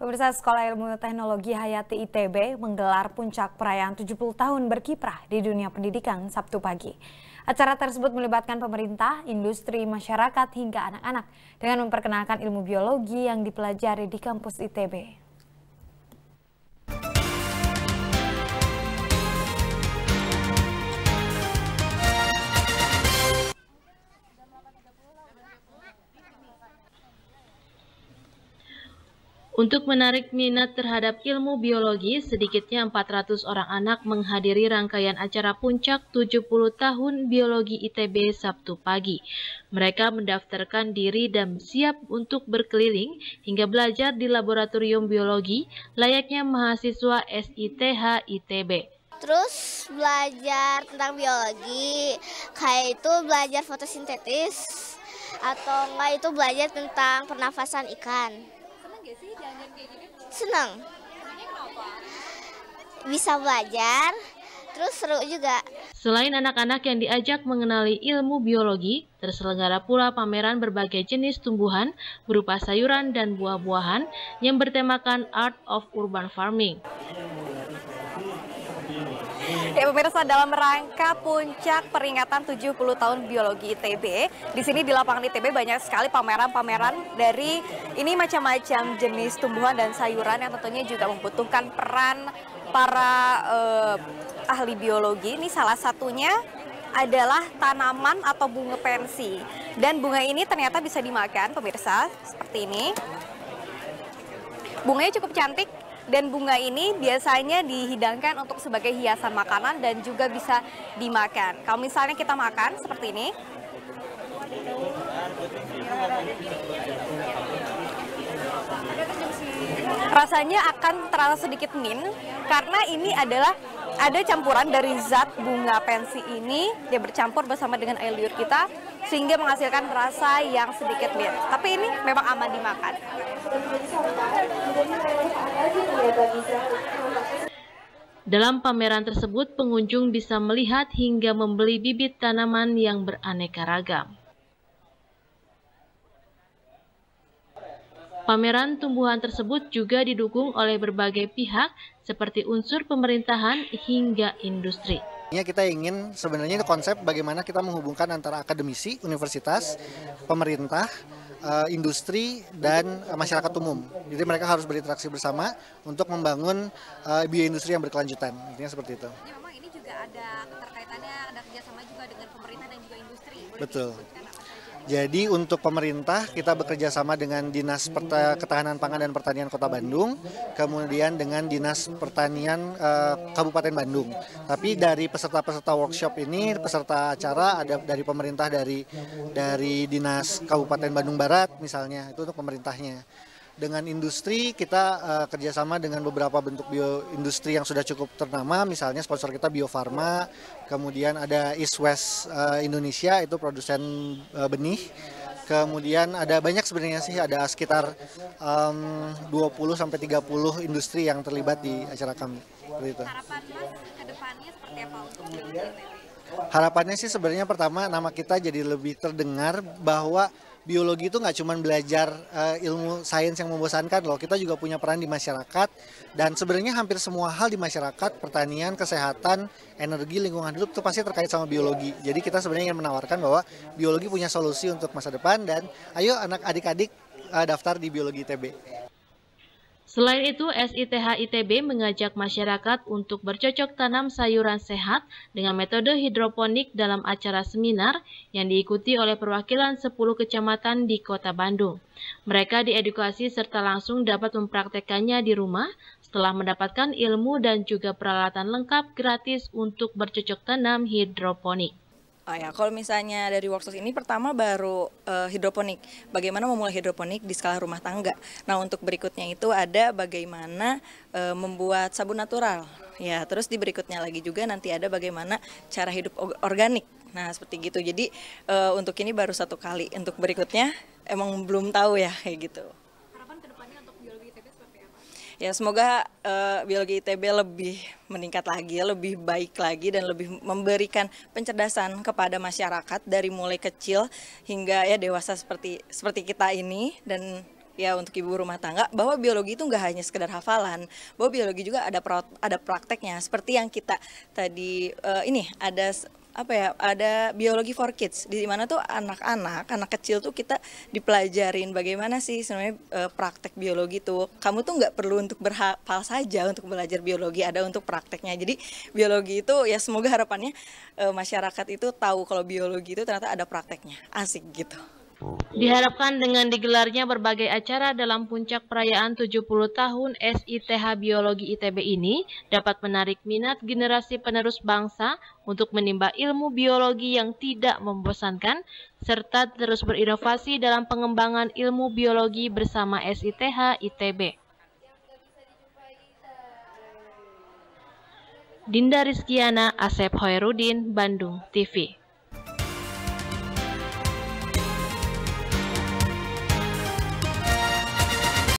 Pemirsa Sekolah Ilmu Teknologi Hayati ITB menggelar puncak perayaan 70 tahun berkiprah di dunia pendidikan Sabtu pagi. Acara tersebut melibatkan pemerintah, industri, masyarakat, hingga anak-anak dengan memperkenalkan ilmu biologi yang dipelajari di kampus ITB. Untuk menarik minat terhadap ilmu biologi, sedikitnya 400 orang anak menghadiri rangkaian acara puncak 70 tahun biologi ITB Sabtu pagi. Mereka mendaftarkan diri dan siap untuk berkeliling hingga belajar di laboratorium biologi layaknya mahasiswa SITH ITB. Terus belajar tentang biologi, kayak itu belajar fotosintesis atau enggak itu belajar tentang pernafasan ikan gak sih jalan-jalan kayak gini? Senang. Bisa belajar, terus seru juga. Selain anak-anak yang diajak mengenali ilmu biologi, terselenggara pula pameran berbagai jenis tumbuhan berupa sayuran dan buah-buahan yang bertemakan Art of Urban Farming. Ya pemirsa dalam rangka puncak peringatan 70 tahun biologi ITB, di sini di lapangan ITB banyak sekali pameran-pameran dari ini macam-macam jenis tumbuhan dan sayuran yang tentunya juga membutuhkan peran para eh, ahli biologi. Ini salah satunya adalah tanaman atau bunga pensi. Dan bunga ini ternyata bisa dimakan pemirsa seperti ini. Bunganya cukup cantik dan bunga ini biasanya dihidangkan untuk sebagai hiasan makanan dan juga bisa dimakan. Kalau misalnya kita makan seperti ini. Rasanya akan terasa sedikit min karena ini adalah ada campuran dari zat bunga pensi ini yang bercampur bersama dengan air liur kita sehingga menghasilkan rasa yang sedikit min. Tapi ini memang aman dimakan. Dalam pameran tersebut, pengunjung bisa melihat hingga membeli bibit tanaman yang beraneka ragam. Pameran tumbuhan tersebut juga didukung oleh berbagai pihak seperti unsur pemerintahan hingga industri. Ya, kita ingin sebenarnya konsep bagaimana kita menghubungkan antara akademisi, universitas, pemerintah, uh, industri dan uh, masyarakat umum. Jadi mereka harus berinteraksi bersama untuk membangun uh, bioindustri yang berkelanjutan. Intinya seperti itu. Jadi memang ini juga ada keterkaitannya, ada kerjasama juga dengan pemerintah dan juga industri. Boleh Betul. Jadi untuk pemerintah kita bekerja sama dengan Dinas Perta Ketahanan Pangan dan Pertanian Kota Bandung, kemudian dengan Dinas Pertanian uh, Kabupaten Bandung. Tapi dari peserta-peserta workshop ini, peserta acara ada dari pemerintah dari dari Dinas Kabupaten Bandung Barat misalnya, itu untuk pemerintahnya dengan industri kita uh, kerjasama dengan beberapa bentuk bioindustri yang sudah cukup ternama misalnya sponsor kita Bio Farma kemudian ada East West uh, Indonesia itu produsen uh, benih kemudian ada banyak sebenarnya sih ada sekitar um, 20 sampai 30 industri yang terlibat di acara kami seperti itu. Harapannya sih sebenarnya pertama nama kita jadi lebih terdengar bahwa biologi itu nggak cuma belajar uh, ilmu sains yang membosankan loh. Kita juga punya peran di masyarakat dan sebenarnya hampir semua hal di masyarakat, pertanian, kesehatan, energi, lingkungan hidup itu pasti terkait sama biologi. Jadi kita sebenarnya ingin menawarkan bahwa biologi punya solusi untuk masa depan dan ayo anak adik-adik uh, eh, daftar di biologi TB. Selain itu, SITH ITB mengajak masyarakat untuk bercocok tanam sayuran sehat dengan metode hidroponik dalam acara seminar yang diikuti oleh perwakilan 10 kecamatan di Kota Bandung. Mereka diedukasi serta langsung dapat mempraktekannya di rumah setelah mendapatkan ilmu dan juga peralatan lengkap gratis untuk bercocok tanam hidroponik. Oh ya, kalau misalnya dari workshop ini pertama baru uh, hidroponik. Bagaimana memulai hidroponik di skala rumah tangga. Nah, untuk berikutnya itu ada bagaimana uh, membuat sabun natural. Ya, terus di berikutnya lagi juga nanti ada bagaimana cara hidup organik. Nah, seperti gitu. Jadi uh, untuk ini baru satu kali. Untuk berikutnya emang belum tahu ya kayak gitu ya semoga uh, eh, biologi ITB lebih meningkat lagi, lebih baik lagi dan lebih memberikan pencerdasan kepada masyarakat dari mulai kecil hingga ya dewasa seperti seperti kita ini dan ya untuk ibu rumah tangga bahwa biologi itu nggak hanya sekedar hafalan bahwa biologi juga ada pra, ada prakteknya seperti yang kita tadi uh, ini ada apa ya ada biologi for kids di mana tuh anak-anak anak kecil tuh kita dipelajarin bagaimana sih sebenarnya e, praktek biologi tuh kamu tuh nggak perlu untuk berhafal saja untuk belajar biologi ada untuk prakteknya jadi biologi itu ya semoga harapannya e, masyarakat itu tahu kalau biologi itu ternyata ada prakteknya asik gitu. Diharapkan dengan digelarnya berbagai acara dalam puncak perayaan 70 tahun SITH Biologi ITB ini dapat menarik minat generasi penerus bangsa untuk menimba ilmu biologi yang tidak membosankan serta terus berinovasi dalam pengembangan ilmu biologi bersama SITH ITB. Dinda Rizkiana, Asep Hoerudin, Bandung TV.